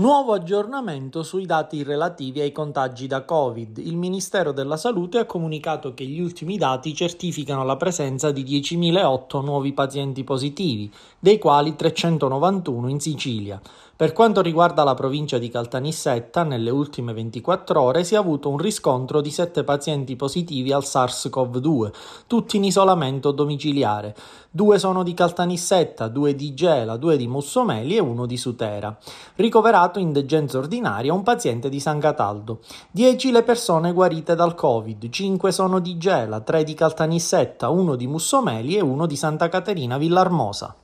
Nuovo aggiornamento sui dati relativi ai contagi da Covid. Il Ministero della Salute ha comunicato che gli ultimi dati certificano la presenza di 10.008 nuovi pazienti positivi, dei quali 391 in Sicilia. Per quanto riguarda la provincia di Caltanissetta, nelle ultime 24 ore si è avuto un riscontro di 7 pazienti positivi al SARS-CoV-2, tutti in isolamento domiciliare. Due sono di Caltanissetta, due di Gela, due di Mussomeli e uno di Sutera. Ricoverato dichiarato degenza ordinaria un paziente di San Cataldo, 10 le persone guarite dal Covid, 5 sono di Gela, 3 di Caltanissetta, 1 di Mussomeli e 1 di Santa Caterina Villarmosa.